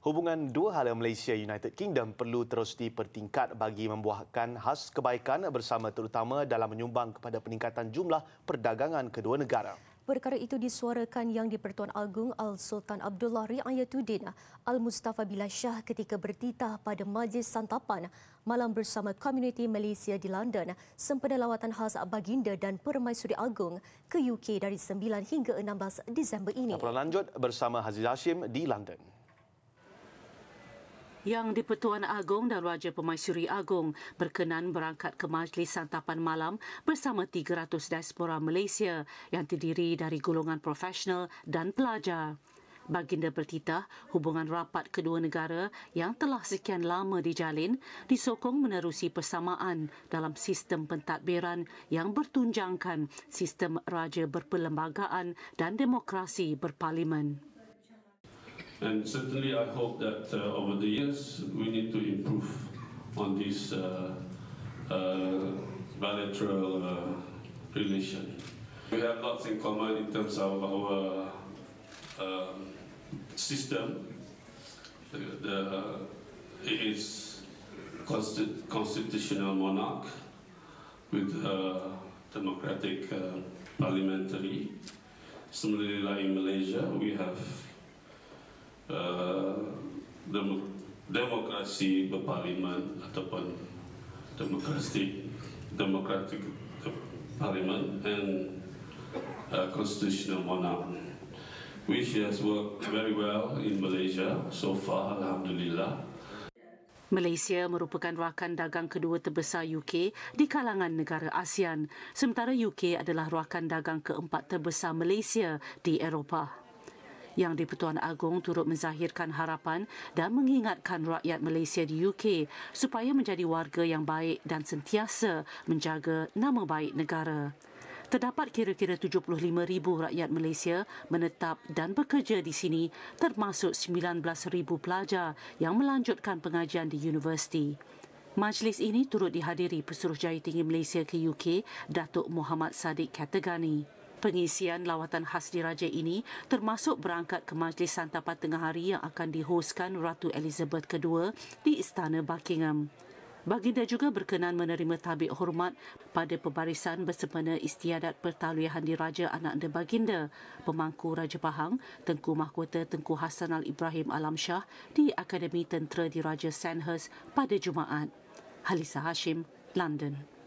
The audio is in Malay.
Hubungan dua hala Malaysia United Kingdom perlu terus dipertingkat bagi membuahkan khas kebaikan bersama terutama dalam menyumbang kepada peningkatan jumlah perdagangan kedua negara. Perkara itu disuarakan yang di-Pertuan Agung Al-Sultan Abdullah Riayatuddin Al-Mustafa Billah Shah ketika bertitah pada majlis santapan malam bersama komuniti Malaysia di London sempena lawatan khas Baginda dan Permaisuri Agung ke UK dari 9 hingga 16 Disember ini. Laporan lanjut bersama Haziz Hashim di London. Yang di-Pertuan Agong dan Raja Pemaisuri Agong berkenan berangkat ke majlis santapan malam bersama 300 diaspora Malaysia yang terdiri dari golongan profesional dan pelajar. Baginda bertitah hubungan rapat kedua negara yang telah sekian lama dijalin disokong menerusi persamaan dalam sistem pentadbiran yang bertunjangkan sistem raja berperlembagaan dan demokrasi berparlimen. And certainly I hope that uh, over the years we need to improve on this uh, uh, bilateral uh, relation. We have lots in common in terms of our uh, system. The, the, it is constit constitutional monarch with uh, democratic parliamentary. Similarly, like in Malaysia, we have demokrasi berparlimen ataupun demokrasi demokratik parlimen and uh, constitutional monarch which has worked very well in Malaysia so far alhamdulillah Malaysia merupakan rakan dagang kedua terbesar UK di kalangan negara ASEAN sementara UK adalah rakan dagang keempat terbesar Malaysia di Eropah yang di-Pertuan Agong turut menzahirkan harapan dan mengingatkan rakyat Malaysia di UK supaya menjadi warga yang baik dan sentiasa menjaga nama baik negara. Terdapat kira-kira 75,000 rakyat Malaysia menetap dan bekerja di sini termasuk 19,000 pelajar yang melanjutkan pengajian di universiti. Majlis ini turut dihadiri Pesuruhjaya Tinggi Malaysia ke UK, Datuk Muhammad Sadiq Katagani. Pengisian lawatan khas diraja ini termasuk berangkat ke majlis santapan tengah hari yang akan dihoskan Ratu Elizabeth II di Istana Buckingham. Baginda juga berkenan menerima tabik hormat pada pembarisan bersempena istiadat pertaluihan diraja anak de baginda, pemangku Raja Pahang, Tengku Mahkota Tengku Hassan Al-Ibrahim Alam Shah di Akademi Tentera di Raja Sandhurst pada Jumaat. Halisa Hashim, London.